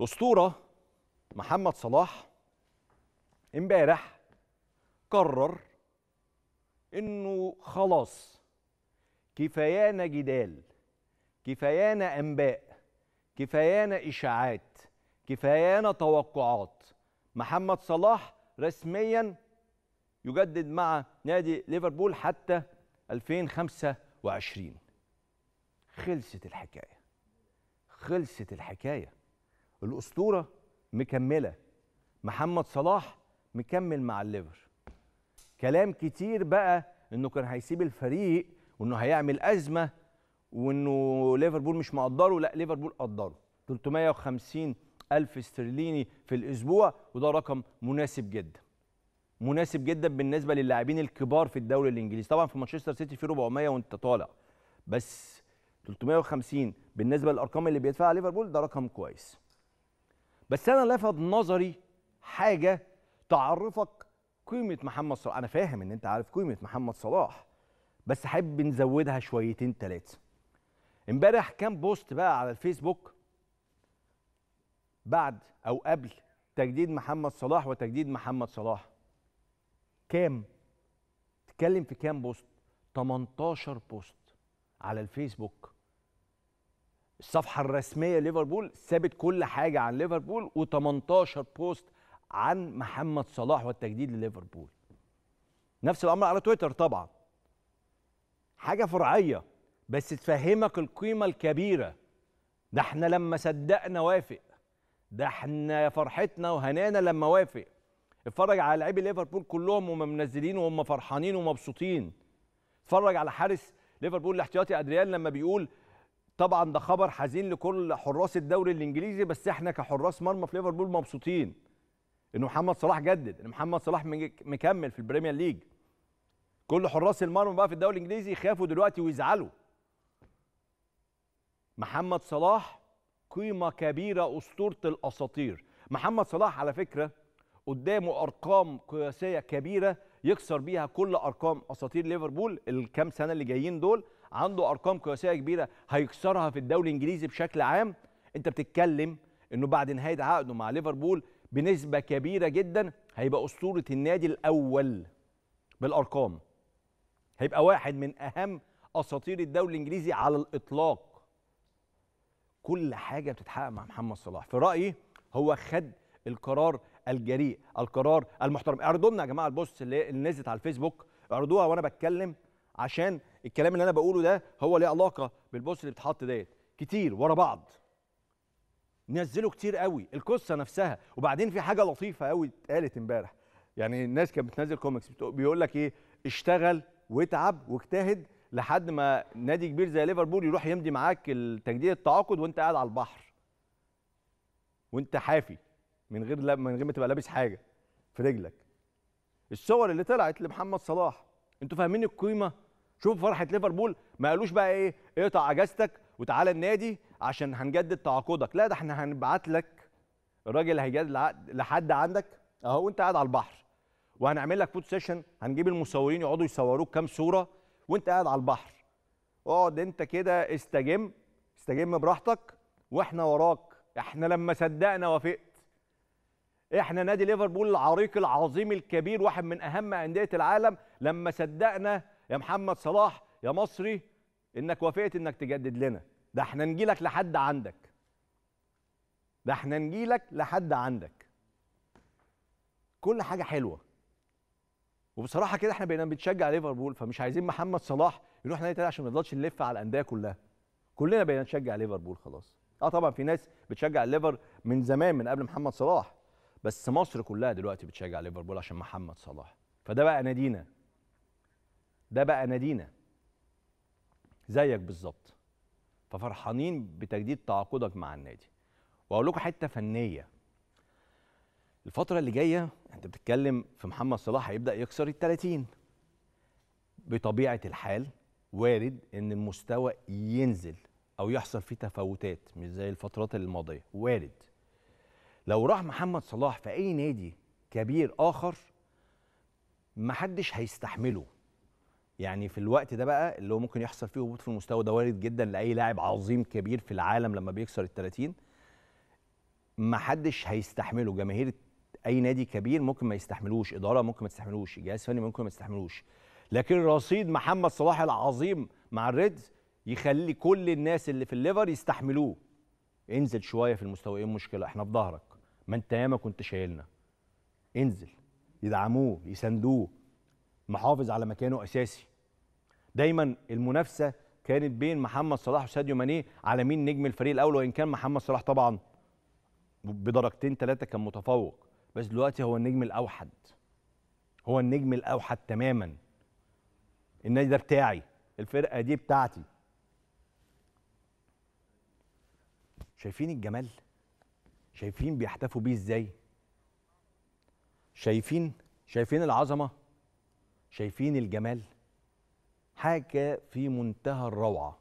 الاسطوره محمد صلاح امبارح قرر انه خلاص كفايانا جدال كفايانا انباء كفايانا اشاعات كفايانا توقعات محمد صلاح رسميا يجدد مع نادي ليفربول حتى 2025 خلصت الحكايه خلصت الحكايه الاسطوره مكمله محمد صلاح مكمل مع الليفر كلام كتير بقى انه كان هيسيب الفريق وانه هيعمل ازمه وانه ليفربول مش مقدره لا ليفربول قدره 350 ألف استرليني في الأسبوع وده رقم مناسب جدا مناسب جدا بالنسبة للاعبين الكبار في الدوري الإنجليزي طبعا في مانشستر سيتي في 400 وانت طالع بس 350 بالنسبة للأرقام اللي بيدفعها ليفربول ده رقم كويس بس انا لفت نظري حاجه تعرفك قيمه محمد صلاح انا فاهم ان انت عارف قيمه محمد صلاح بس احب نزودها شويتين ثلاثه امبارح كان بوست بقى على الفيسبوك بعد او قبل تجديد محمد صلاح وتجديد محمد صلاح كام تتكلم في كام بوست 18 بوست على الفيسبوك الصفحه الرسميه ليفربول سابت كل حاجه عن ليفربول و18 بوست عن محمد صلاح والتجديد لليفربول نفس الامر على تويتر طبعا حاجه فرعيه بس تفهمك القيمه الكبيره ده احنا لما صدقنا وافق ده احنا فرحتنا وهنانا لما وافق اتفرج على لعيبه ليفربول كلهم وهم منزلين وهم فرحانين ومبسوطين اتفرج على حارس ليفربول الاحتياطي ادريان لما بيقول طبعا ده خبر حزين لكل حراس الدوري الانجليزي بس احنا كحراس مرمى في ليفربول مبسوطين ان محمد صلاح جدد ان محمد صلاح مكمل في البريمير ليج كل حراس المرمى بقى في الدوري الانجليزي يخافوا دلوقتي ويزعلوا محمد صلاح قيمه كبيره اسطوره الاساطير محمد صلاح على فكره قدامه ارقام قياسيه كبيره يكسر بيها كل ارقام اساطير ليفربول الكام سنه اللي جايين دول عنده ارقام قياسيه كبيره هيكسرها في الدوري الانجليزي بشكل عام انت بتتكلم انه بعد نهايه عقده مع ليفربول بنسبه كبيره جدا هيبقى اسطوره النادي الاول بالارقام هيبقى واحد من اهم اساطير الدوري الانجليزي على الاطلاق كل حاجه بتتحقق مع محمد صلاح في رايي هو خد القرار الجريء القرار المحترم اعرضوا لنا يا جماعه البوست اللي نزلت على الفيسبوك اعرضوها وانا بتكلم عشان الكلام اللي انا بقوله ده هو ليه علاقه بالبوست اللي بتحط ديت كتير ورا بعض نزلوا كتير قوي القصه نفسها وبعدين في حاجه لطيفه قوي اتقالت امبارح يعني الناس كانت بتنزل كوميكس بيقول لك ايه اشتغل واتعب واجتهد لحد ما نادي كبير زي ليفربول يروح يمضي معاك تجديد التعاقد وانت قاعد على البحر وانت حافي من غير من غير ما تبقى لابس حاجه في رجلك الصور اللي طلعت لمحمد صلاح انتوا فاهمين القيمه شوف فرحه ليفربول ما قالوش بقى ايه اقطع اجازتك وتعالى النادي عشان هنجدد تعاقدك لا ده احنا هنبعت لك الراجل هيجدد العقد لحد عندك اهو وانت قاعد على البحر وهنعمل لك فوت سيشن هنجيب المصورين يقعدوا يصوروك كام صوره وانت قاعد على البحر اقعد انت كده استجم استجم براحتك واحنا وراك احنا لما صدقنا وافقت احنا نادي ليفربول العريق العظيم الكبير واحد من اهم انديه العالم لما صدقنا يا محمد صلاح يا مصري انك وافقت انك تجدد لنا ده احنا نجيلك لحد عندك ده احنا نجيلك لحد عندك كل حاجه حلوه وبصراحه كده احنا بقينا بنشجع ليفربول فمش عايزين محمد صلاح يروح نادي تاني عشان ما نفضلش نلف على الانديه كلها كلنا بقينا نشجع ليفربول خلاص اه طبعا في ناس بتشجع الليفر من زمان من قبل محمد صلاح بس مصر كلها دلوقتي بتشجع ليفربول عشان محمد صلاح فده بقى نادينا ده بقى نادينا زيك بالظبط ففرحانين بتجديد تعاقدك مع النادي واقول لكم حته فنيه الفتره اللي جايه انت بتتكلم في محمد صلاح هيبدا يكسر ال 30 بطبيعه الحال وارد ان المستوى ينزل او يحصل فيه تفاوتات مش زي الفترات الماضيه وارد لو راح محمد صلاح في اي نادي كبير اخر محدش هيستحمله يعني في الوقت ده بقى اللي هو ممكن يحصل فيه هبوط في المستوى ده وارد جدا لاي لاعب عظيم كبير في العالم لما بيكسر ال 30 ما حدش هيستحمله جماهير اي نادي كبير ممكن ما يستحملوش اداره ممكن ما تستحملوش جهاز فني ممكن ما يستحملوش لكن رصيد محمد صلاح العظيم مع الريدز يخلي كل الناس اللي في الليفر يستحملوه انزل شويه في المستوى ايه المشكله احنا في ظهرك ما انت ياما كنت شايلنا انزل يدعموه يساندوه محافظ على مكانه اساسي دايما المنافسه كانت بين محمد صلاح وساديو ماني على مين نجم الفريق الاول وان كان محمد صلاح طبعا بدرجتين ثلاثه كان متفوق بس دلوقتي هو النجم الاوحد هو النجم الاوحد تماما النادي ده بتاعي الفرقه دي بتاعتي شايفين الجمال شايفين بيحتفوا بيه ازاي شايفين شايفين العظمه شايفين الجمال حاجه في منتهى الروعه